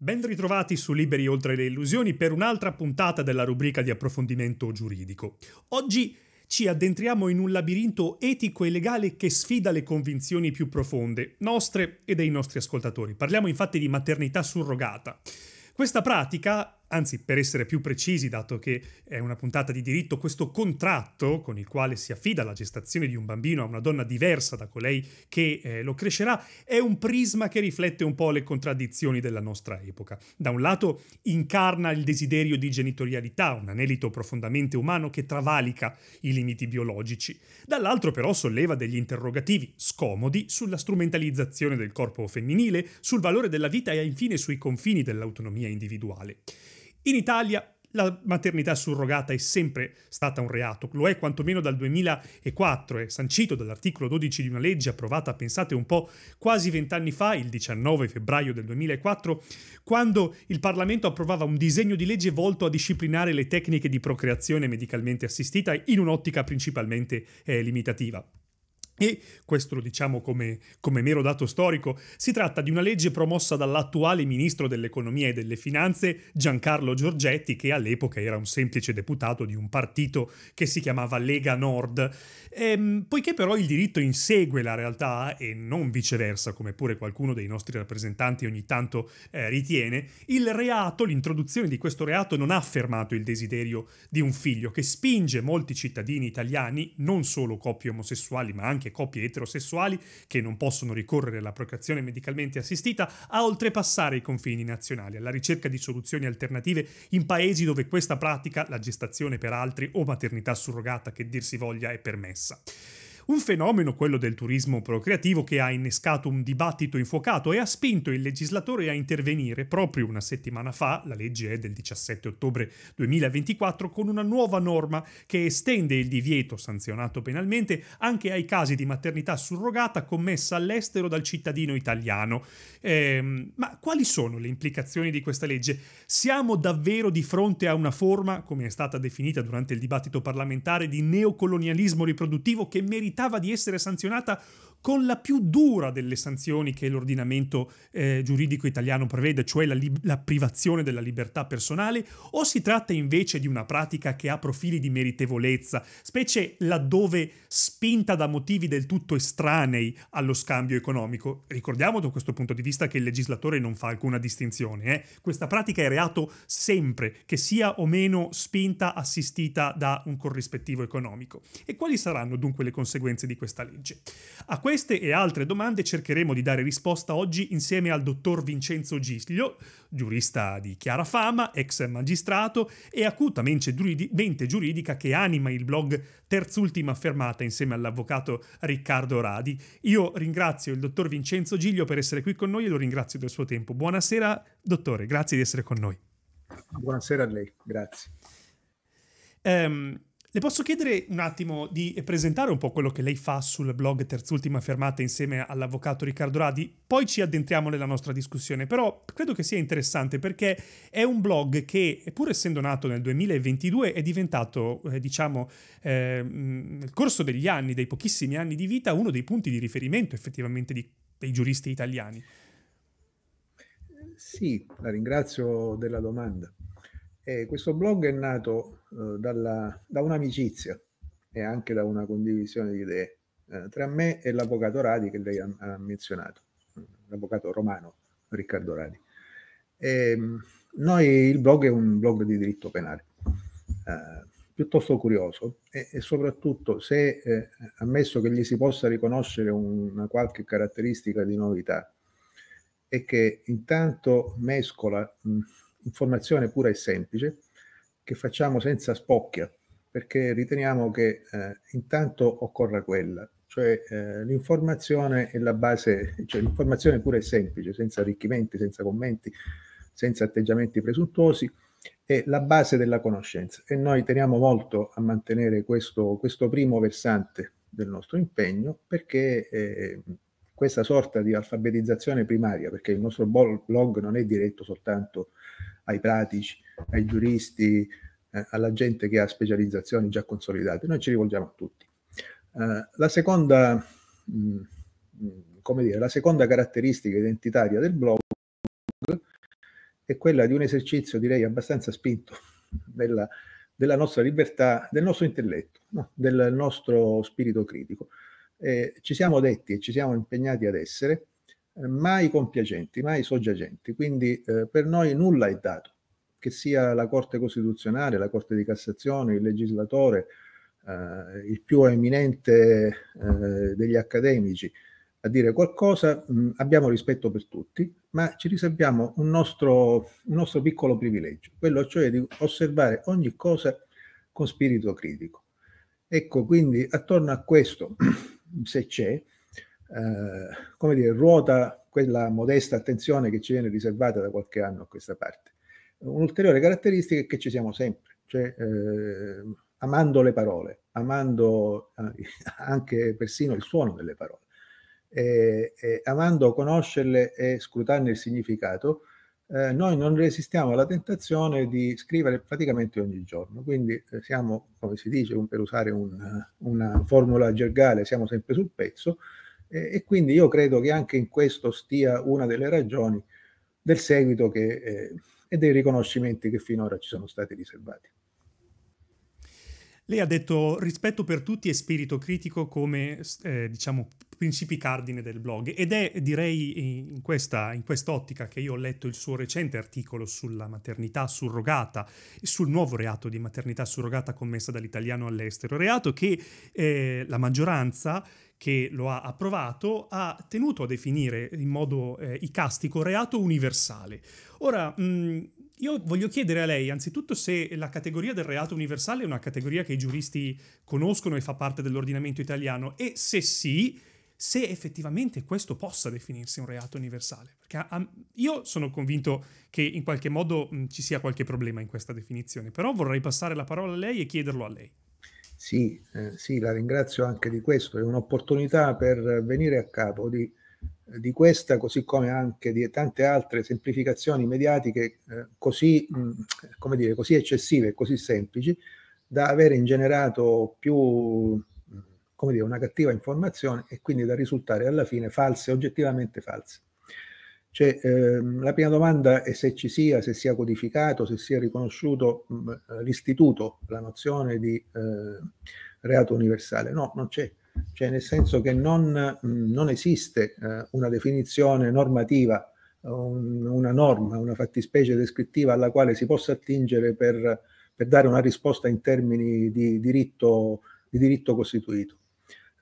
Ben ritrovati su Liberi oltre le illusioni per un'altra puntata della rubrica di approfondimento giuridico. Oggi ci addentriamo in un labirinto etico e legale che sfida le convinzioni più profonde, nostre e dei nostri ascoltatori. Parliamo infatti di maternità surrogata. Questa pratica Anzi, per essere più precisi, dato che è una puntata di diritto, questo contratto con il quale si affida la gestazione di un bambino a una donna diversa da colei che eh, lo crescerà, è un prisma che riflette un po' le contraddizioni della nostra epoca. Da un lato incarna il desiderio di genitorialità, un anelito profondamente umano che travalica i limiti biologici. Dall'altro però solleva degli interrogativi scomodi sulla strumentalizzazione del corpo femminile, sul valore della vita e infine sui confini dell'autonomia individuale. In Italia la maternità surrogata è sempre stata un reato, lo è quantomeno dal 2004, è sancito dall'articolo 12 di una legge approvata, pensate un po', quasi vent'anni fa, il 19 febbraio del 2004, quando il Parlamento approvava un disegno di legge volto a disciplinare le tecniche di procreazione medicalmente assistita in un'ottica principalmente eh, limitativa. E questo lo diciamo come, come, mero dato storico, si tratta di una legge promossa dall'attuale ministro dell'economia e delle finanze Giancarlo Giorgetti, che all'epoca era un semplice deputato di un partito che si chiamava Lega Nord. Ehm, poiché però il diritto insegue la realtà e non viceversa, come pure qualcuno dei nostri rappresentanti ogni tanto eh, ritiene, il reato, l'introduzione di questo reato non ha affermato il desiderio di un figlio, che spinge molti cittadini italiani, non solo coppie omosessuali ma anche anche coppie eterosessuali che non possono ricorrere alla procreazione medicalmente assistita a oltrepassare i confini nazionali alla ricerca di soluzioni alternative in paesi dove questa pratica, la gestazione per altri o maternità surrogata che dir si voglia, è permessa. Un fenomeno, quello del turismo procreativo, che ha innescato un dibattito infuocato e ha spinto il legislatore a intervenire proprio una settimana fa, la legge è del 17 ottobre 2024, con una nuova norma che estende il divieto sanzionato penalmente anche ai casi di maternità surrogata commessa all'estero dal cittadino italiano. Ehm, ma quali sono le implicazioni di questa legge? Siamo davvero di fronte a una forma, come è stata definita durante il dibattito parlamentare, di neocolonialismo riproduttivo che merita meritava di essere sanzionata con la più dura delle sanzioni che l'ordinamento eh, giuridico italiano prevede, cioè la, la privazione della libertà personale, o si tratta invece di una pratica che ha profili di meritevolezza, specie laddove spinta da motivi del tutto estranei allo scambio economico? Ricordiamo da questo punto di vista che il legislatore non fa alcuna distinzione. Eh? Questa pratica è reato sempre, che sia o meno spinta assistita da un corrispettivo economico. E quali saranno dunque le conseguenze di questa legge? A queste e altre domande cercheremo di dare risposta oggi insieme al dottor Vincenzo Giglio, giurista di chiara fama, ex magistrato e acuta mente, giuridi mente giuridica che anima il blog Terz'ultima fermata insieme all'avvocato Riccardo Radi. Io ringrazio il dottor Vincenzo Giglio per essere qui con noi e lo ringrazio del suo tempo. Buonasera, dottore, grazie di essere con noi. Buonasera a lei, grazie. Um, le posso chiedere un attimo di presentare un po' quello che lei fa sul blog Terzultima Fermata insieme all'avvocato Riccardo Radi? Poi ci addentriamo nella nostra discussione, però credo che sia interessante perché è un blog che, pur essendo nato nel 2022, è diventato, eh, diciamo, eh, nel corso degli anni, dei pochissimi anni di vita, uno dei punti di riferimento effettivamente di, dei giuristi italiani. Sì, la ringrazio della domanda. E questo blog è nato eh, dalla, da un'amicizia e anche da una condivisione di idee eh, tra me e l'avvocato Radi che lei ha, ha menzionato, mm, l'avvocato romano Riccardo Radi. E, ehm, noi, il blog è un blog di diritto penale, eh, piuttosto curioso e, e soprattutto se eh, ammesso che gli si possa riconoscere una qualche caratteristica di novità è che intanto mescola... Mh, mm, informazione pura e semplice che facciamo senza spocchia, perché riteniamo che eh, intanto occorra quella, cioè eh, l'informazione è la base, cioè l'informazione pura e semplice, senza arricchimenti, senza commenti, senza atteggiamenti presuntuosi, è la base della conoscenza e noi teniamo molto a mantenere questo, questo primo versante del nostro impegno perché eh, questa sorta di alfabetizzazione primaria, perché il nostro blog non è diretto soltanto a ai pratici, ai giuristi, eh, alla gente che ha specializzazioni già consolidate. Noi ci rivolgiamo a tutti. Eh, la, seconda, mh, mm, mm, come dire, la seconda caratteristica identitaria del blog è quella di un esercizio, direi, abbastanza spinto della, della nostra libertà, del nostro intelletto, no? del nostro spirito critico. Eh, ci siamo detti e ci siamo impegnati ad essere mai compiacenti, mai soggiacenti, quindi eh, per noi nulla è dato, che sia la Corte Costituzionale, la Corte di Cassazione, il legislatore, eh, il più eminente eh, degli accademici a dire qualcosa, mh, mm, abbiamo rispetto per tutti, ma ci riserviamo un nostro, un nostro piccolo privilegio, quello cioè di osservare ogni cosa con spirito critico. Ecco, quindi attorno a questo, se c'è, eh, come dire, ruota quella modesta attenzione che ci viene riservata da qualche anno a questa parte. Un'ulteriore caratteristica è che ci siamo sempre, cioè eh, amando le parole, amando eh, anche persino il suono delle parole, e, e amando conoscerle e scrutarne il significato, eh, noi non resistiamo alla tentazione di scrivere praticamente ogni giorno, quindi eh, siamo, come si dice, per usare un, una formula gergale, siamo sempre sul pezzo e, e, quindi io credo che anche in questo stia una delle ragioni del seguito che, eh, e dei riconoscimenti che finora ci sono stati riservati. Lei ha detto rispetto per tutti e spirito critico come, eh, diciamo, principi cardine del blog ed è direi in, questa, in quest'ottica che io ho letto il suo recente articolo sulla maternità surrogata e sul nuovo reato di maternità surrogata commessa dall'italiano all'estero, reato che eh, la maggioranza che lo ha approvato ha tenuto a definire in modo eh, icastico reato universale. Ora, mh, io voglio chiedere a lei anzitutto se la categoria del reato universale è una categoria che i giuristi conoscono e fa parte dell'ordinamento italiano e se sì, se effettivamente questo possa definirsi un reato universale. Perché a, ah, ah, io sono convinto che in qualche modo mh, ci sia qualche problema in questa definizione, però vorrei passare la parola a lei e chiederlo a lei. Sì, eh, sì la ringrazio anche di questo, è un'opportunità per venire a capo di di questa, così come anche di tante altre semplificazioni mediatiche eh, così, mh, come dire, così eccessive e così semplici da avere ingenerato più come dire, una cattiva informazione e quindi da risultare alla fine false, oggettivamente false. Cioè, ehm, la prima domanda è se ci sia, se sia codificato, se sia riconosciuto l'istituto, la nozione di eh, reato universale. No, non c'è cioè nel senso che non, mm, non esiste eh, una definizione normativa, un, una norma, una fattispecie descrittiva alla quale si possa attingere per, per dare una risposta in termini di diritto, di diritto costituito.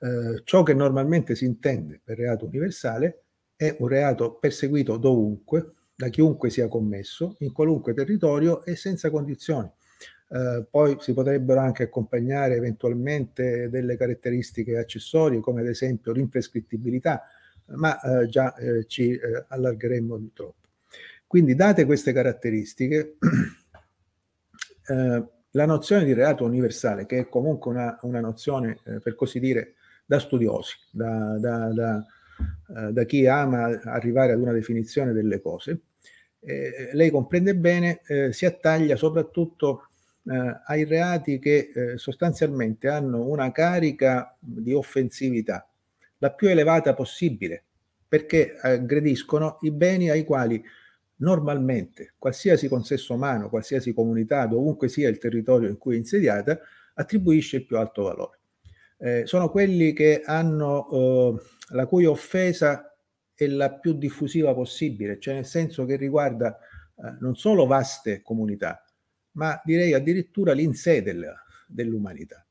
Eh, ciò che normalmente si intende per reato universale è un reato perseguito dovunque, da chiunque sia commesso, in qualunque territorio e senza condizioni. Eh, poi si potrebbero anche accompagnare eventualmente delle caratteristiche accessorie come ad esempio l'imprescrittibilità, ma eh, già eh, ci eh, allargheremmo di troppo. Quindi date queste caratteristiche, eh, la nozione di reato universale, che è comunque una, una nozione, per così dire, da studiosi, da, da, da, da, chi ama arrivare ad una definizione delle cose, lei comprende bene, si attaglia soprattutto eh, ai reati che eh, sostanzialmente hanno una carica di offensività la più elevata possibile, perché aggrediscono i beni ai quali normalmente qualsiasi consesso umano, qualsiasi comunità, dovunque sia il territorio in cui è insediata, attribuisce il più alto valore. Eh, sono quelli che hanno eh, la cui offesa è la più diffusiva possibile, cioè nel senso che riguarda eh, non solo vaste comunità, ma direi addirittura l'insè dell'umanità.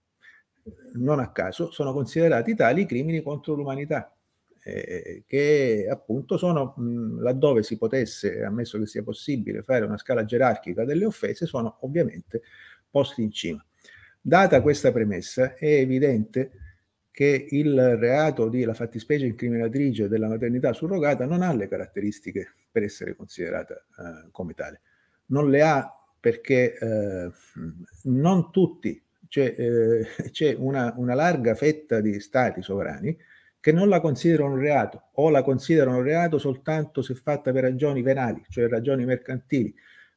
Non a caso sono considerati tali crimini contro l'umanità, eh, che appunto sono, mh, laddove si potesse, ammesso che sia possibile, fare una scala gerarchica delle offese, sono ovviamente posti in cima. Data questa premessa, è evidente che il reato di la fattispecie incriminatrice della maternità surrogata non ha le caratteristiche per essere considerata eh, come tale. Non le ha perché eh, non tutti, c'è, eh, c'è una, una, larga fetta di stati sovrani che non la considerano un reato o la considerano reato soltanto se fatta per ragioni penali, cioè ragioni mercantili,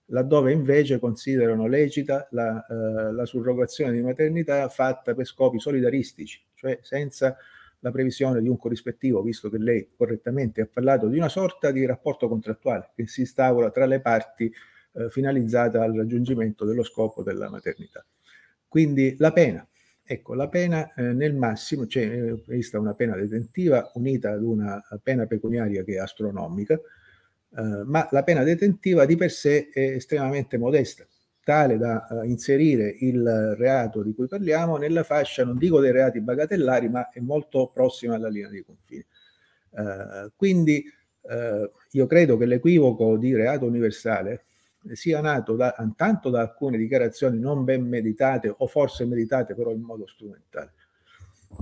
laddove invece considerano lecita la, eh, la surrogazione di maternità fatta per scopi solidaristici, cioè senza la previsione di un corrispettivo, visto che lei correttamente ha parlato di una sorta di rapporto contrattuale che si instaura tra le parti eh, finalizzata al raggiungimento dello scopo della maternità. Quindi la pena. Ecco, la pena eh, nel massimo, c'è cioè, prevista eh, una pena detentiva unita ad una pena pecuniaria che è astronomica, eh, ma la pena detentiva di per sé è estremamente modesta, tale da eh, inserire il reato di cui parliamo nella fascia, non dico dei reati bagatellari, ma è molto prossima alla linea di confine. Eh, quindi eh, io credo che l'equivoco di reato universale sia nato da, tanto da alcune dichiarazioni non ben meditate o forse meditate però in modo strumentale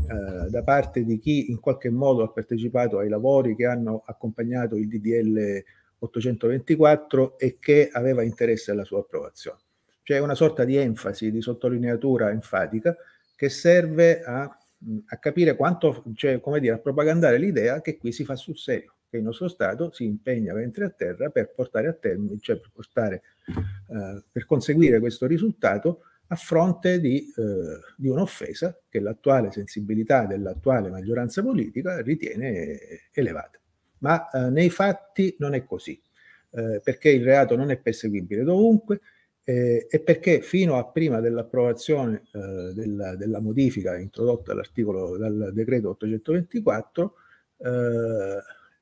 eh, da parte di chi in qualche modo ha partecipato ai lavori che hanno accompagnato il DDL 824 e che aveva interesse alla sua approvazione. Cioè una sorta di enfasi, di sottolineatura enfatica che serve a, a capire quanto, cioè, come dire, a propagandare l'idea che qui si fa sul serio che il nostro Stato si impegna mentre a terra per portare a termine, cioè per, portare, eh, per conseguire questo risultato a fronte di, eh, di un'offesa che l'attuale sensibilità dell'attuale maggioranza politica ritiene eh, elevata. Ma eh, nei fatti non è così, eh, perché il reato non è perseguibile dovunque, eh, e perché fino a prima dell'approvazione eh, della, della, modifica introdotta dall'articolo dal decreto 824 eh,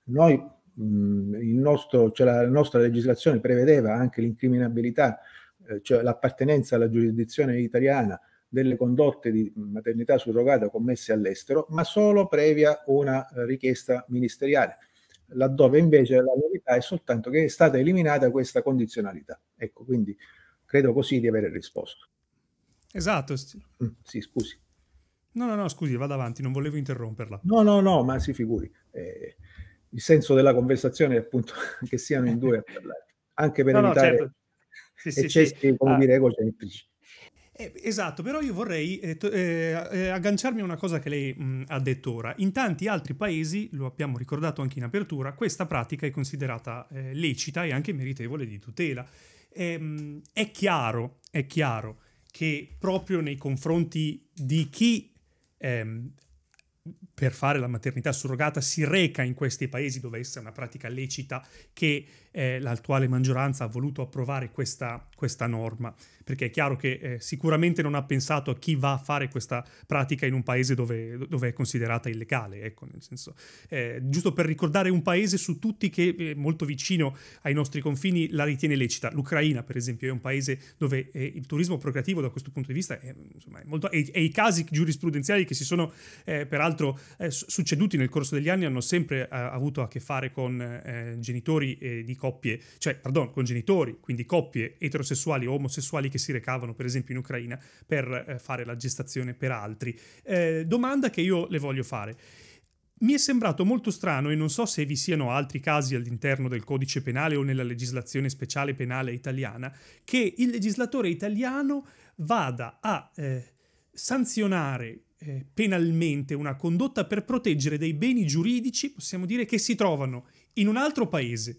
noi, mm, il nostro, cioè la, nostra legislazione prevedeva anche l'incriminabilità, eh, cioè l'appartenenza alla giurisdizione italiana delle condotte di maternità surrogata commesse all'estero, ma solo previa una richiesta ministeriale, laddove invece la novità è soltanto che è stata eliminata questa condizionalità. Ecco, quindi credo così di avere risposto. Esatto. Mm, sì, scusi. No, no, no, scusi, vado avanti, non volevo interromperla. No, no, no, ma si figuri. Eh, il senso della conversazione è appunto che siano in due a parlare, anche per no, evitare no, certo. sì, eccessi, sì, sì. come ah. dire, egocentrici. Eh, esatto, però io vorrei eh, eh, eh, agganciarmi a una cosa che lei mh, ha detto ora. In tanti altri paesi, lo abbiamo ricordato anche in apertura, questa pratica è considerata eh, lecita e anche meritevole di tutela. Mh, ehm, è, chiaro, è chiaro che proprio nei confronti di chi ehm, per fare la maternità surrogata si reca in questi paesi dove essa è una pratica lecita che eh, l'attuale maggioranza ha voluto approvare questa, questa norma, perché è chiaro che eh, sicuramente non ha pensato a chi va a fare questa pratica in un paese dove, dove è considerata illegale, ecco, nel senso, eh, giusto per ricordare un paese su tutti che è eh, molto vicino ai nostri confini la ritiene lecita, l'Ucraina per esempio è un paese dove eh, il turismo procreativo da questo punto di vista è, insomma, è molto... e, i casi giurisprudenziali che si sono eh, peraltro eh, succeduti nel corso degli anni hanno sempre eh, avuto a che fare con eh, genitori eh, di coppie, cioè, pardon, con genitori, quindi coppie eterosessuali o omosessuali che si recavano, per esempio, in Ucraina per eh, fare la gestazione per altri. Eh, domanda che io le voglio fare. Mi è sembrato molto strano e non so se vi siano altri casi all'interno del codice penale o nella legislazione speciale penale italiana, che il legislatore italiano vada a eh, sanzionare eh, penalmente una condotta per proteggere dei beni giuridici, possiamo dire, che si trovano in un altro paese,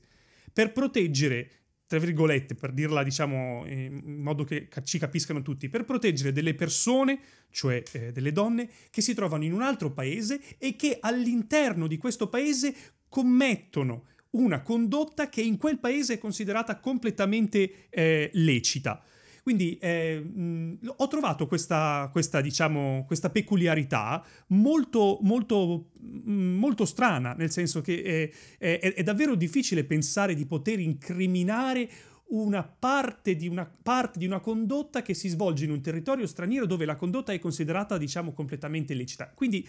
per proteggere, tra virgolette, per dirla diciamo in modo che ci capiscano tutti, per proteggere delle persone, cioè eh, delle donne, che si trovano in un altro paese e che all'interno di questo paese commettono una condotta che in quel paese è considerata completamente eh, lecita. Quindi eh, mh, ho trovato questa, questa, diciamo, questa peculiarità molto, molto, mh, molto strana, nel senso che eh, è, è, è davvero difficile pensare di poter incriminare una parte, una parte di una, condotta che si svolge in un territorio straniero dove la condotta è considerata, diciamo, completamente illecita. Quindi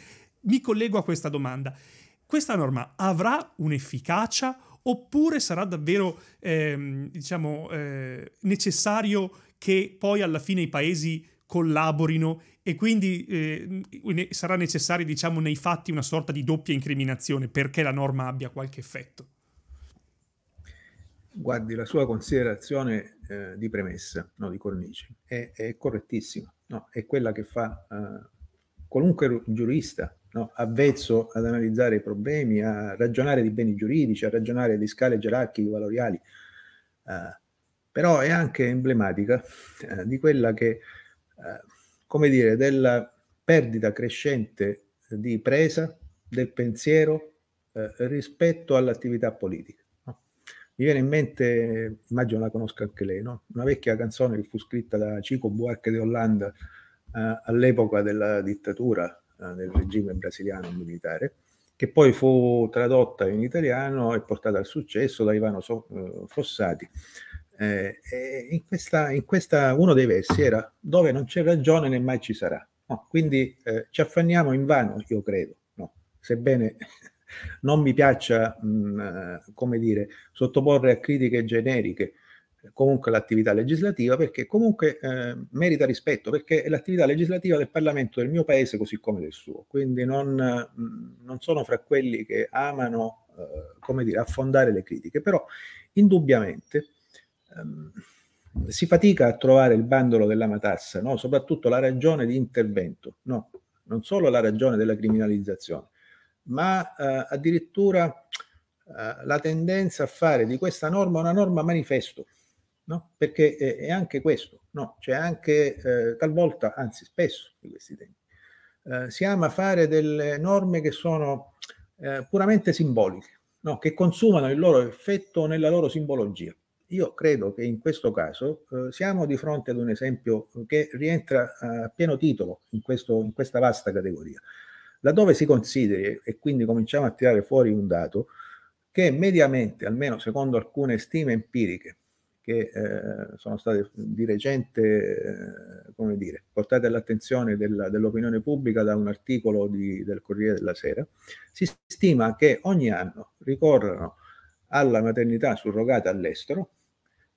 mi collego a questa domanda. Questa norma avrà un'efficacia oppure sarà davvero, ehm, diciamo, eh, necessario che poi alla fine i paesi collaborino e quindi eh, sarà necessaria, diciamo, nei fatti una sorta di doppia incriminazione perché la norma abbia qualche effetto. Guardi, la sua considerazione eh, di premessa, no, di cornice, è, è correttissima, no? è quella che fa eh, qualunque giurista no? avvezzo ad analizzare i problemi, a ragionare di beni giuridici, a ragionare di scale gerarchiche valoriali. Eh, però è anche emblematica eh, di quella che, eh, come dire, della perdita crescente di presa del pensiero eh, rispetto all'attività politica. No? Mi viene in mente, immagino la conosca anche lei, no? una vecchia canzone che fu scritta da Chico Buarque de Hollanda eh, all'epoca della dittatura eh, del regime brasiliano militare, che poi fu tradotta in italiano e portata al successo da Ivano eh, Fossati. Eh, in, questa, in, questa, uno dei versi era dove non c'è ragione né mai ci sarà. No, quindi eh, ci affanniamo in vano, io credo. No. Sebbene non mi piaccia, mh, eh, come dire, sottoporre a critiche generiche eh, comunque l'attività legislativa perché comunque eh, merita rispetto perché è l'attività legislativa del Parlamento del mio paese così come del suo quindi non, non sono fra quelli che amano eh, come dire affondare le critiche però indubbiamente ehm, si fatica a trovare il bandolo della matassa, no? soprattutto la ragione di intervento, no? non solo la ragione della criminalizzazione, ma eh, addirittura eh, la tendenza a fare di questa norma una norma manifesto, no? perché è, è, anche questo, c'è anche eh, talvolta, anzi spesso di questi tempi, eh, si ama fare delle norme che sono eh, puramente simboliche, che consumano il loro effetto nella loro simbologia io credo che in questo caso eh, siamo di fronte ad un esempio eh, che rientra a pieno titolo in, questo, in questa vasta categoria, laddove si consideri, e quindi cominciamo a tirare fuori un dato, che mediamente, almeno secondo alcune stime empiriche che eh, sono state di recente, eh, come dire, portate all'attenzione della, dell'opinione pubblica da un articolo di, del Corriere della Sera, si stima che ogni anno ricorrano alla maternità surrogata all'estero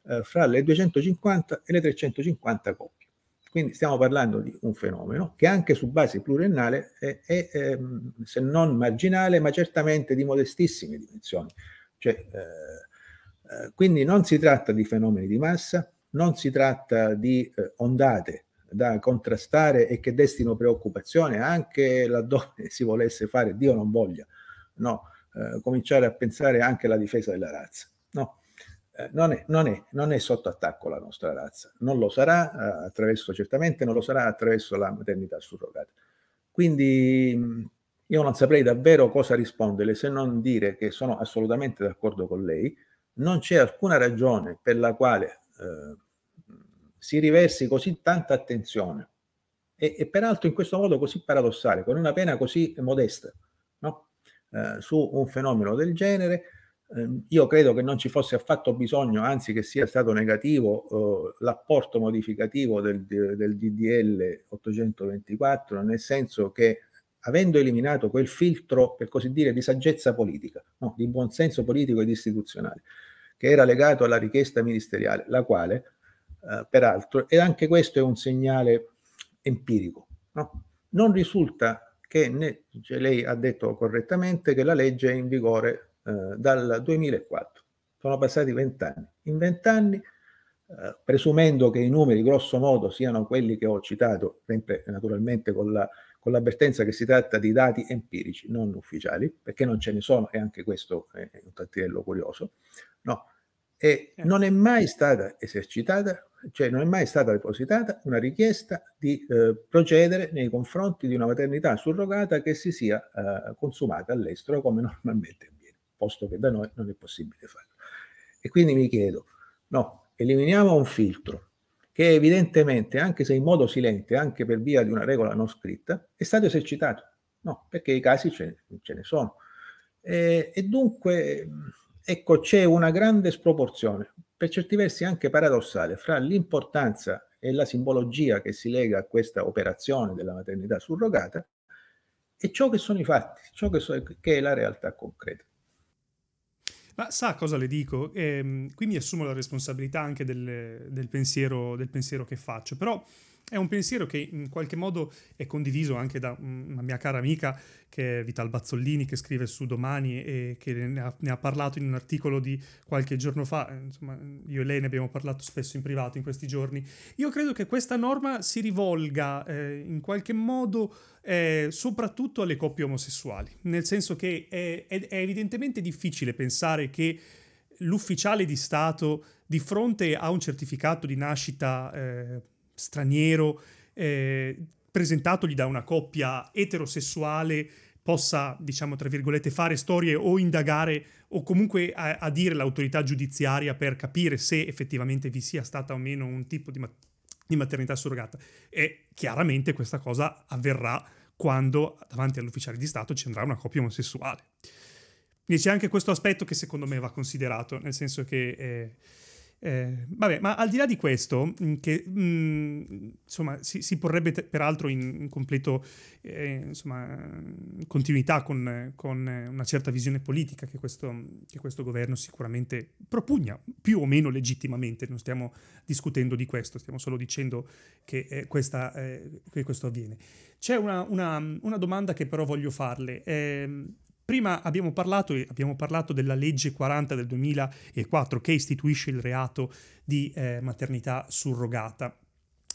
eh, fra le 250 e le 350 coppie. Quindi stiamo parlando di un fenomeno che anche su base pluriennale è, è, è ehm, se non marginale, ma certamente di modestissime dimensioni. Cioè, eh, eh, quindi non si tratta di fenomeni di massa, non si tratta di eh, ondate da contrastare e che destino preoccupazione anche laddove si volesse fare, Dio non voglia, no, eh, cominciare a pensare anche alla difesa della razza. No, eh, non, è, non, è, non, è, sotto attacco la nostra razza, non lo sarà eh, attraverso, certamente non lo sarà attraverso la maternità surrogata. Quindi io non saprei davvero cosa risponderle se non dire che sono assolutamente d'accordo con lei, non c'è alcuna ragione per la quale eh, si riversi così tanta attenzione e, e peraltro in questo modo così paradossale, con una pena così modesta eh, su un fenomeno del genere. Eh, io credo che non ci fosse affatto bisogno, anzi che sia stato negativo eh, l'apporto modificativo del, del DDL 824, nel senso che avendo eliminato quel filtro, per così dire, di saggezza politica, no, di buonsenso politico ed istituzionale, che era legato alla richiesta ministeriale, la quale, eh, peraltro, e anche questo è un segnale empirico, no? non risulta che ne, cioè lei ha detto correttamente che la legge è in vigore eh, dal 2004. Sono passati vent'anni. In vent'anni, eh, presumendo che i numeri grosso modo siano quelli che ho citato, sempre naturalmente con, la, con l'avvertenza che si tratta di dati empirici, non ufficiali, perché non ce ne sono, e anche questo è un tantiello curioso, no? e eh. non è mai stata esercitata, cioè non è mai stata depositata una richiesta di eh, procedere nei confronti di una maternità surrogata che si sia eh, consumata all'estero come normalmente avviene, posto che da noi non è possibile farlo. E quindi mi chiedo, no, eliminiamo un filtro che evidentemente, anche se in modo silente, anche per via di una regola non scritta, è stato esercitato. No, perché i casi ce, ce ne sono. E, e dunque Ecco, c'è una grande sproporzione, per certi versi anche paradossale, fra l'importanza e la simbologia che si lega a questa operazione della maternità surrogata e ciò che sono i fatti, ciò che, so, che è la realtà concreta. Ma sa cosa le dico? Eh, qui mi assumo la responsabilità anche del, del, pensiero, del pensiero che faccio, però è un pensiero che in qualche modo è condiviso anche da mm, una mia cara amica che è Vital Bazzollini che scrive su Domani e che ne ha, ne ha parlato in un articolo di qualche giorno fa, eh, insomma io e lei ne abbiamo parlato spesso in privato in questi giorni. Io credo che questa norma si rivolga eh, in qualche modo eh, soprattutto alle coppie omosessuali, nel senso che è, è, è evidentemente difficile pensare che l'ufficiale di Stato di fronte a un certificato di nascita eh, straniero eh, presentatogli da una coppia eterosessuale possa, diciamo, tra virgolette, fare storie o indagare o comunque a, a dire l'autorità giudiziaria per capire se effettivamente vi sia stata o meno un tipo di, ma- di maternità surrogata. E chiaramente questa cosa avverrà quando davanti all'ufficiale di Stato ci andrà una coppia omosessuale. Quindi c'è anche questo aspetto che secondo me va considerato, nel senso che... Eh, eh, vabbè, ma al di là di questo, mm, che mh, mm, insomma si, si porrebbe te, peraltro in, in completo eh, insomma, continuità con, con, una certa visione politica che questo, che questo, governo sicuramente propugna, più o meno legittimamente, non stiamo discutendo di questo, stiamo solo dicendo che, eh, questa, eh, che questo avviene. C'è una, una, una, domanda che però voglio farle. Ehm, Prima abbiamo parlato, abbiamo parlato, della legge 40 del 2004 che istituisce il reato di eh, maternità surrogata.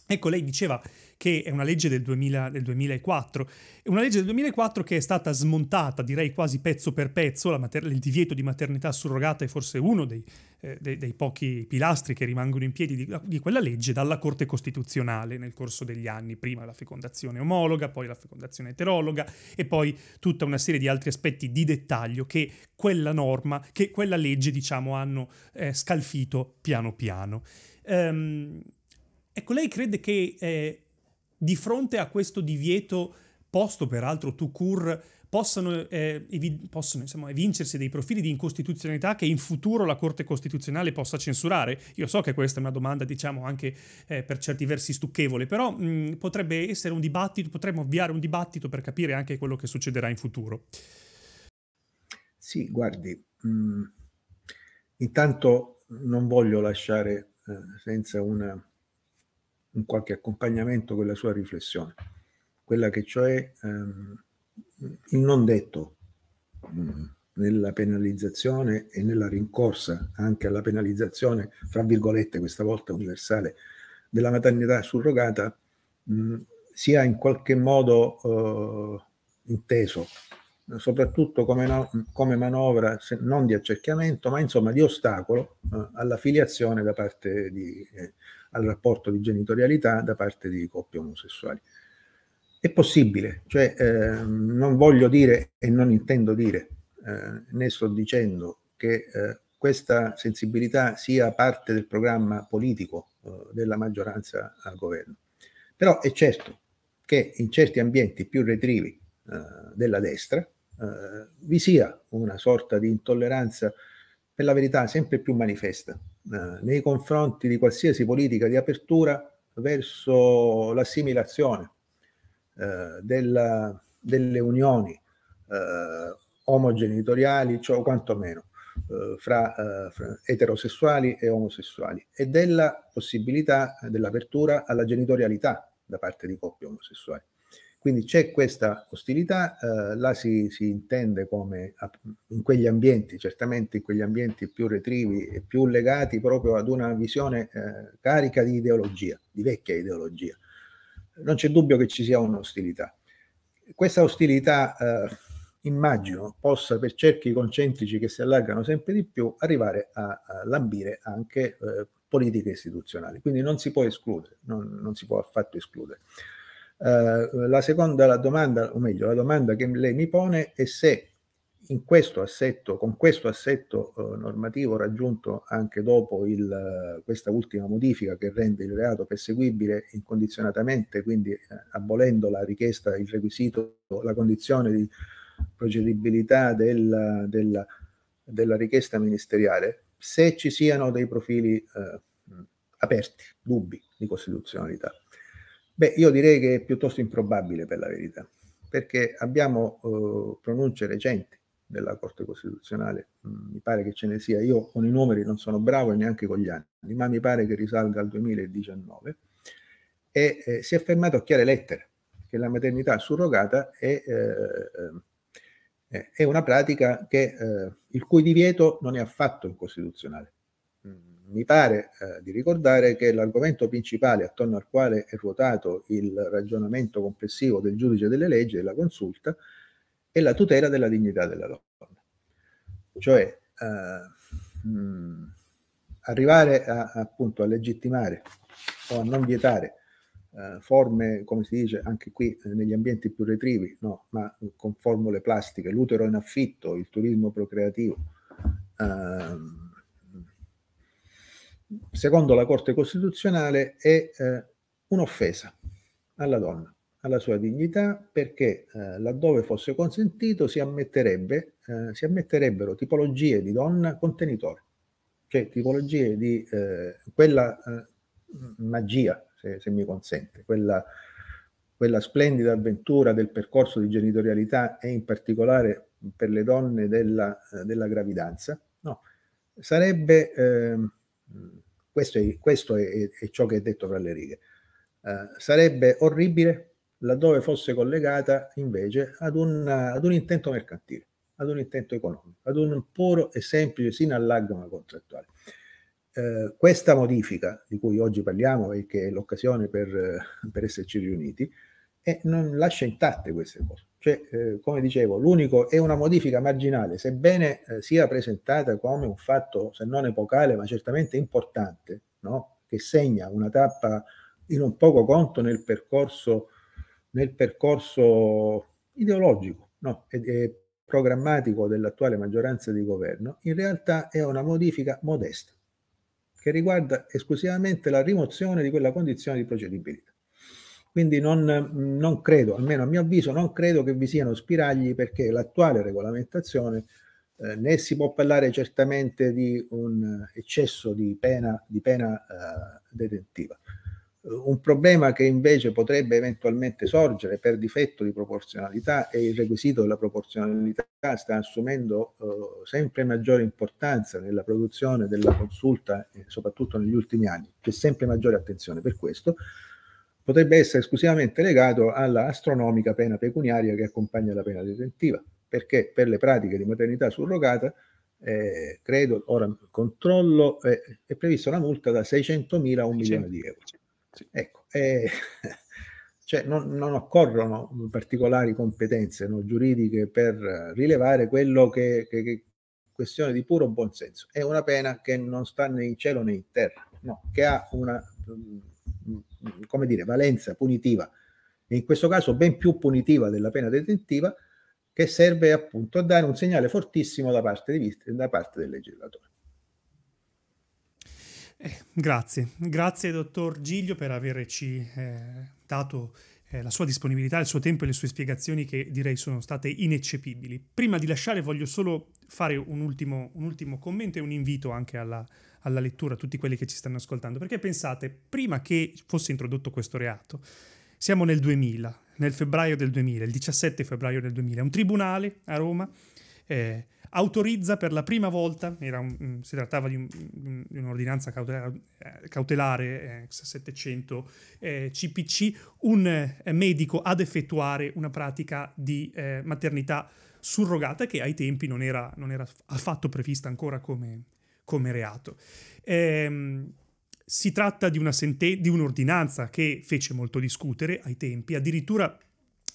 Ecco, lei diceva che è una legge del, 2000, del 2004, è una legge del 2004 che è stata smontata, direi quasi pezzo per pezzo, mater- il divieto di maternità surrogata è forse uno dei, eh, dei, dei pochi pilastri che rimangono in piedi di, di, quella legge, dalla Corte Costituzionale nel corso degli anni, prima la fecondazione omologa, poi la fecondazione eterologa e poi tutta una serie di altri aspetti di dettaglio che quella norma, che quella legge diciamo hanno eh, scalfito piano piano. Um, Ecco, lei crede che eh, di fronte a questo divieto, posto peraltro tout court, possano, eh, evi- possano insomma, evincersi dei profili di incostituzionalità che in futuro la Corte Costituzionale possa censurare? Io so che questa è una domanda, diciamo, anche eh, per certi versi stucchevole, però mh, mm, potrebbe essere un dibattito, potremmo avviare un dibattito per capire anche quello che succederà in futuro. Sì, guardi, mh, mm, intanto non voglio lasciare eh, senza una un qualche accompagnamento con la sua riflessione, quella che cioè ehm, il non detto mm, nella penalizzazione e nella rincorsa anche alla penalizzazione, fra virgolette, questa volta universale, della maternità surrogata, mh, mm, sia in qualche modo eh, inteso soprattutto come, no, come manovra se, non di accerchiamento, ma insomma di ostacolo eh, alla filiazione da parte di, eh, al rapporto di genitorialità da parte di coppie omosessuali. È possibile, cioè eh, non voglio dire e non intendo dire, eh, né sto dicendo che eh, questa sensibilità sia parte del programma politico eh, della maggioranza al governo. Però è certo che in certi ambienti più retrivi eh, della destra eh, vi sia una sorta di intolleranza, per la verità sempre più manifesta, eh, nei confronti di qualsiasi politica di apertura verso l'assimilazione eh, della, delle unioni eh, omogenitoriali, cioè, quantomeno eh, fra, eh, fra, eterosessuali e omosessuali, e della possibilità dell'apertura alla genitorialità da parte di coppie omosessuali. Quindi c'è questa ostilità, eh, la si, si, intende come in quegli ambienti, certamente in quegli ambienti più retrivi e più legati proprio ad una visione eh, carica di ideologia, di vecchia ideologia. Non c'è dubbio che ci sia un'ostilità. Questa ostilità, eh, immagino, possa per cerchi concentrici che si allargano sempre di più arrivare a, a lambire anche eh, politiche istituzionali. Quindi non si può escludere, non, non si può affatto escludere. Eh, la seconda la domanda, o meglio, la domanda che lei mi pone è se in questo assetto, con questo assetto uh, normativo raggiunto anche dopo il, questa ultima modifica che rende il reato perseguibile incondizionatamente, quindi eh, abolendo la richiesta, il requisito, la condizione di procedibilità della, della, della richiesta ministeriale, se ci siano dei profili aperti, dubbi di costituzionalità. Beh, io direi che è piuttosto improbabile per la verità, perché abbiamo eh, pronunce recenti della Corte Costituzionale, mm, mi pare che ce ne sia, io con i numeri non sono bravo e neanche con gli anni, ma mi pare che risalga al 2019, e eh, si è affermato a chiare lettere che la maternità surrogata è, eh, eh è una pratica che, eh, il cui divieto non è affatto incostituzionale mi pare eh, di ricordare che l'argomento principale attorno al quale è ruotato il ragionamento complessivo del giudice delle leggi e della consulta è la tutela della dignità della donna. Cioè, eh, mh, mm, arrivare a, appunto a legittimare o a non vietare eh, forme, come si dice anche qui eh, negli ambienti più retrivi, no, ma con formule plastiche, l'utero in affitto, il turismo procreativo. Ehm, secondo la Corte Costituzionale, è eh, un'offesa alla donna, alla sua dignità, perché eh, laddove fosse consentito si, ammetterebbe, eh, si ammetterebbero tipologie di donna contenitore, cioè tipologie di eh, quella eh, magia, se, se, mi consente, quella, quella splendida avventura del percorso di genitorialità e in particolare per le donne della, eh, della gravidanza, no, sarebbe eh, questo è, questo è, è ciò che è detto tra le righe. Uh, sarebbe orribile laddove fosse collegata invece ad un, ad un, intento mercantile, ad un intento economico, ad un puro e semplice sinallagma contrattuale. Eh, questa modifica di cui oggi parliamo e che è l'occasione per, per esserci riuniti, e non lascia intatte queste cose. Cioè, eh, come dicevo, l'unico è una modifica marginale, sebbene eh, sia presentata come un fatto, se non epocale, ma certamente importante, no? che segna una tappa in un poco conto nel percorso, nel percorso ideologico no? e, e programmatico dell'attuale maggioranza di governo, in realtà è una modifica modesta, che riguarda esclusivamente la rimozione di quella condizione di procedibilità. Quindi non, non credo, almeno a mio avviso, non credo che vi siano spiragli perché l'attuale regolamentazione eh, né si può parlare certamente di un eccesso di pena, di pena eh, detentiva. Eh, un problema che invece potrebbe eventualmente sorgere per difetto di proporzionalità e il requisito della proporzionalità sta assumendo eh, sempre maggiore importanza nella produzione della consulta, eh, soprattutto negli ultimi anni, c'è sempre maggiore attenzione per questo, potrebbe essere esclusivamente legato alla astronomica pena pecuniaria che accompagna la pena detentiva, perché per le pratiche di maternità surrogata, eh, credo, ora controllo, eh, è prevista una multa da 600.000 a un milione di euro. Ecco, eh, cioè non, non, occorrono particolari competenze no, giuridiche per rilevare quello che, è questione di puro buonsenso. È una pena che non sta né in cielo né in terra, no, che ha una Mm, come dire, valenza punitiva, e in questo caso ben più punitiva della pena detentiva, che serve appunto a dare un segnale fortissimo da parte, di, da parte del legislatore. Eh, grazie, grazie dottor Giglio per averci eh, dato eh, la sua disponibilità, il suo tempo e le sue spiegazioni che direi sono state ineccepibili. Prima di lasciare voglio solo fare un ultimo, un ultimo commento e un invito anche alla, alla lettura tutti quelli che ci stanno ascoltando, perché pensate, prima che fosse introdotto questo reato, siamo nel 2000, nel febbraio del 2000, il 17 febbraio del 2000, un tribunale a Roma eh, autorizza per la prima volta, un, mm, si trattava di, un, mm, di un'ordinanza cautelare, eh, cautelare eh, 700 eh, CPC, un eh, medico ad effettuare una pratica di eh, maternità surrogata che ai tempi non era, non era affatto prevista ancora come, come reato. Ehm, si tratta di, senten- di un'ordinanza che fece molto discutere ai tempi, addirittura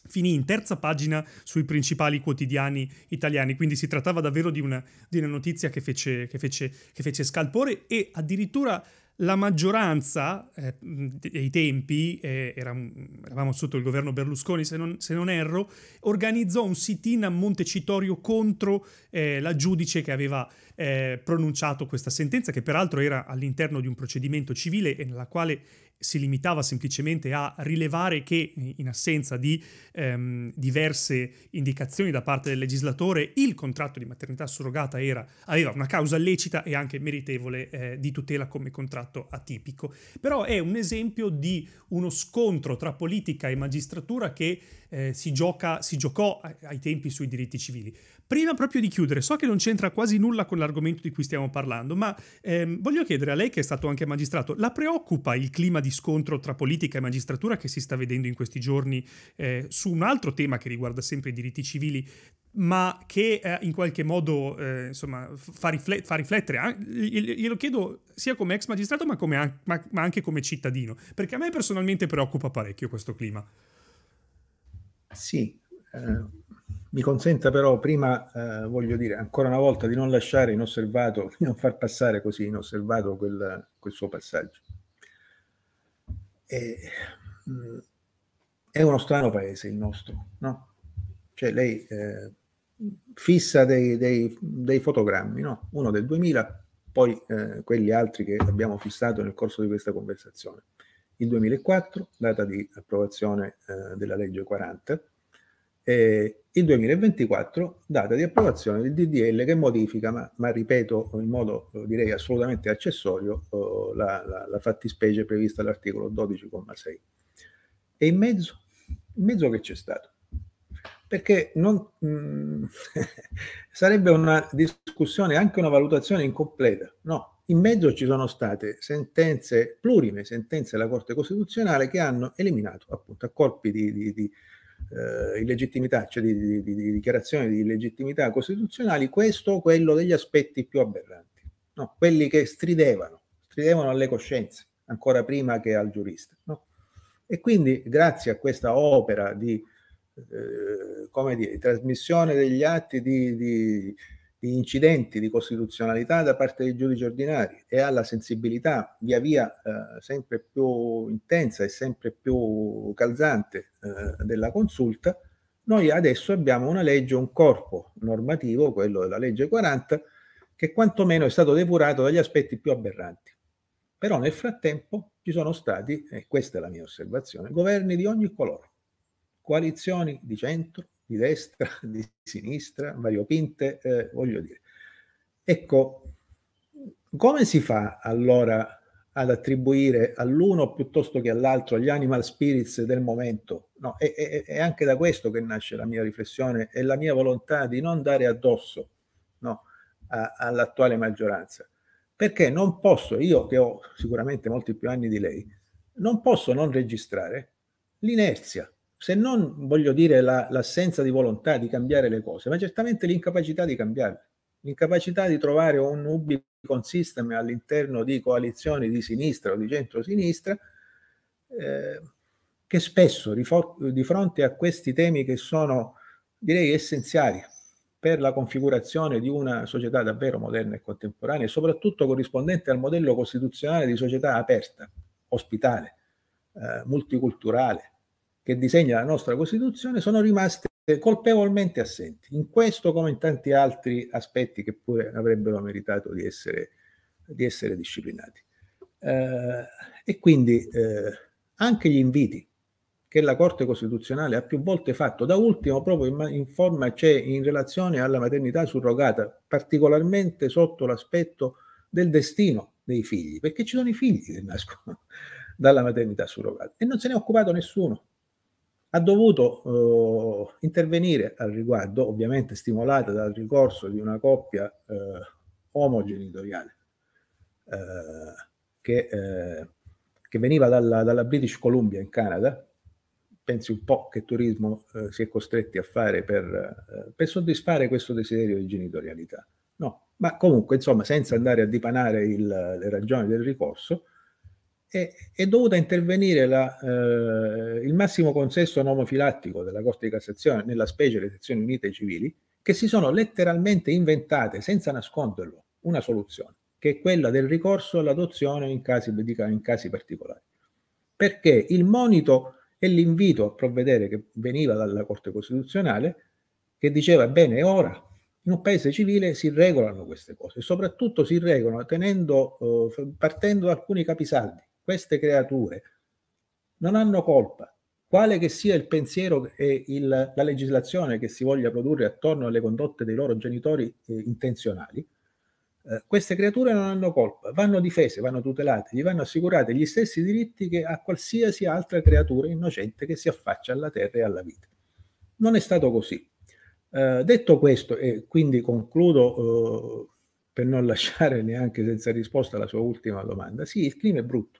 finì in terza pagina sui principali quotidiani italiani, quindi si trattava davvero di una, di una notizia che fece, che, fece, che fece, scalpore e addirittura la maggioranza eh, dei tempi, eh, eram, eravamo sotto il governo Berlusconi se non, se non, erro, organizzò un sit-in a Montecitorio contro eh, la giudice che aveva eh, pronunciato questa sentenza, che peraltro era all'interno di un procedimento civile e nella quale si limitava semplicemente a rilevare che, in assenza di ehm, diverse indicazioni da parte del legislatore, il contratto di maternità surrogata era, aveva una causa lecita e anche meritevole eh, di tutela come contratto atipico. Però è un esempio di uno scontro tra politica e magistratura che eh, si, gioca, si giocò ai tempi sui diritti civili. Prima proprio di chiudere, so che non c'entra quasi nulla con l'argomento di cui stiamo parlando, ma ehm, voglio chiedere a lei che è stato anche magistrato, la preoccupa il clima di scontro tra politica e magistratura che si sta vedendo in questi giorni eh, su un altro tema che riguarda sempre i diritti civili, ma che eh, in qualche modo eh, insomma, fa, riflet fa, riflettere. Glielo chiedo sia come ex magistrato ma, come an ma, ma anche come cittadino, perché a me personalmente preoccupa parecchio questo clima. Sì, eh, mi consenta però prima, eh, voglio dire ancora una volta, di non lasciare inosservato, di non far passare così inosservato quel, quel suo passaggio. E, mh, mm, è uno strano paese il nostro, no? Cioè lei eh, fissa dei, dei, dei, fotogrammi, no? Uno del 2000, poi eh, quelli altri che abbiamo fissato nel corso di questa conversazione il 2004, data di approvazione eh, della legge 40, e il 2024, data di approvazione del DDL che modifica, ma, ma ripeto in modo eh, direi assolutamente accessorio, oh, la, la, la, fattispecie prevista all'articolo 12,6. E in mezzo? In mezzo che c'è stato? Perché non, mh, mm, sarebbe una discussione, anche una valutazione incompleta, no? In mezzo ci sono state sentenze, plurime sentenze della Corte Costituzionale che hanno eliminato appunto a colpi di, di, di eh, illegittimità, cioè di, di, dichiarazioni di illegittimità costituzionali, questo o quello degli aspetti più aberranti, no? quelli che stridevano, stridevano alle coscienze ancora prima che al giurista. No? E quindi grazie a questa opera di, eh, dire, trasmissione degli atti di di incidenti di costituzionalità da parte dei giudici ordinari e alla sensibilità via via eh, sempre più intensa e sempre più calzante eh, della consulta, noi adesso abbiamo una legge, un corpo normativo, quello della legge 40, che quantomeno è stato depurato dagli aspetti più aberranti. Però nel frattempo ci sono stati, e questa è la mia osservazione, governi di ogni colore, coalizioni di centro, di destra, di sinistra, variopinte, eh, voglio dire. Ecco, come si fa allora ad attribuire all'uno piuttosto che all'altro gli animal spirits del momento? No, è, è, è anche da questo che nasce la mia riflessione e la mia volontà di non dare addosso no, a, all'attuale maggioranza. Perché non posso, io che ho sicuramente molti più anni di lei, non posso non registrare l'inerzia, se non voglio dire la, l'assenza di volontà di cambiare le cose, ma certamente l'incapacità di cambiarle, l'incapacità di trovare un ubicon system all'interno di coalizioni di sinistra o di centrosinistra, eh, che spesso di fronte a questi temi che sono direi essenziali per la configurazione di una società davvero moderna e contemporanea e soprattutto corrispondente al modello costituzionale di società aperta, ospitale, eh, multiculturale, che disegna la nostra Costituzione sono rimaste colpevolmente assenti, in questo come in tanti altri aspetti che pure avrebbero meritato di essere, di essere disciplinati. Eh, e quindi eh, anche gli inviti che la Corte Costituzionale ha più volte fatto, da ultimo proprio in, in forma c'è cioè in relazione alla maternità surrogata, particolarmente sotto l'aspetto del destino dei figli, perché ci sono i figli che nascono dalla maternità surrogata e non se ne è occupato nessuno ha dovuto eh, intervenire al riguardo, ovviamente stimolata dal ricorso di una coppia eh, omogenitoriale eh, che, eh, che, veniva dalla, dalla, British Columbia in Canada. Pensi un po' che turismo eh, si è costretti a fare per, eh, per soddisfare questo desiderio di genitorialità. No, ma comunque, insomma, senza andare a dipanare il, le ragioni del ricorso, è, è dovuta intervenire la, eh, il massimo consesso nomofilattico della Corte di Cassazione, nella specie le sezioni unite civili, che si sono letteralmente inventate, senza nasconderlo, una soluzione, che è quella del ricorso all'adozione in casi, in casi particolari. Perché il monito e l'invito a provvedere che veniva dalla Corte Costituzionale, che diceva, bene, ora, in un paese civile si regolano queste cose, soprattutto si regolano tenendo, eh, partendo da alcuni capisaldi queste creature non hanno colpa. Quale che sia il pensiero e il, la legislazione che si voglia produrre attorno alle condotte dei loro genitori eh, intenzionali, eh, queste creature non hanno colpa, vanno difese, vanno tutelate, gli vanno assicurati gli stessi diritti che a qualsiasi altra creatura innocente che si affaccia alla terra e alla vita. Non è stato così. Eh, detto questo, e quindi concludo eh, per non lasciare neanche senza risposta la sua ultima domanda, sì, il clima è brutto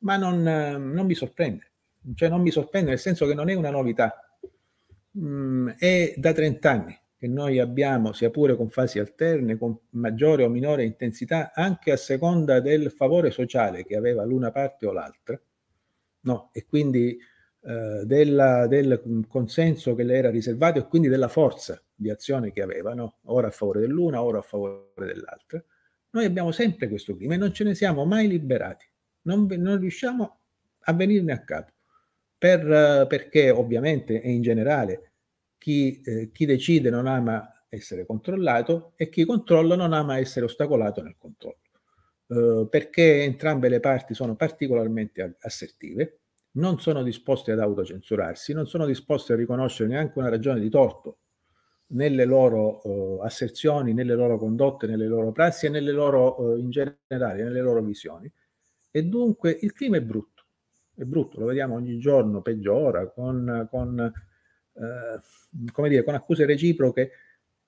ma non, eh, non mi sorprende, cioè non mi sorprende nel senso che non è una novità, mm, è da 30 anni che noi abbiamo, sia pure con fasi alterne, con maggiore o minore intensità, anche a seconda del favore sociale che aveva l'una parte o l'altra, no? e quindi eh, della, del consenso che le era riservato e quindi della forza di azione che avevano, ora a favore dell'una, ora a favore dell'altra, noi abbiamo sempre questo clima e non ce ne siamo mai liberati non, non riusciamo a venirne a capo, per, perché ovviamente e in generale chi, eh, chi decide non ama essere controllato e chi controlla non ama essere ostacolato nel controllo. Uh, perché entrambe le parti sono particolarmente assertive, non sono disposte ad autocensurarsi, non sono disposte a riconoscere neanche una ragione di torto nelle loro uh, asserzioni, nelle loro condotte, nelle loro prassi e nelle loro, uh, in generale, nelle loro visioni. E dunque il clima è brutto, è brutto, lo vediamo ogni giorno, peggiora, con, con, eh, dire, con accuse reciproche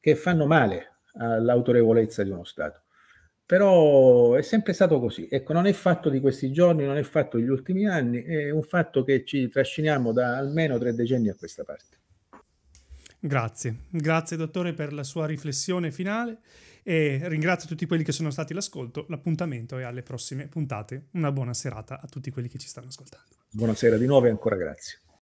che fanno male all'autorevolezza di uno Stato. Però è sempre stato così. Ecco, non è fatto di questi giorni, non è fatto degli ultimi anni, è un fatto che ci trasciniamo da almeno tre decenni a questa parte. Grazie, grazie dottore per la sua riflessione finale e ringrazio tutti quelli che sono stati l'ascolto, L'appuntamento è alle prossime puntate. Una buona serata a tutti quelli che ci stanno ascoltando. Buonasera di nuovo e ancora grazie.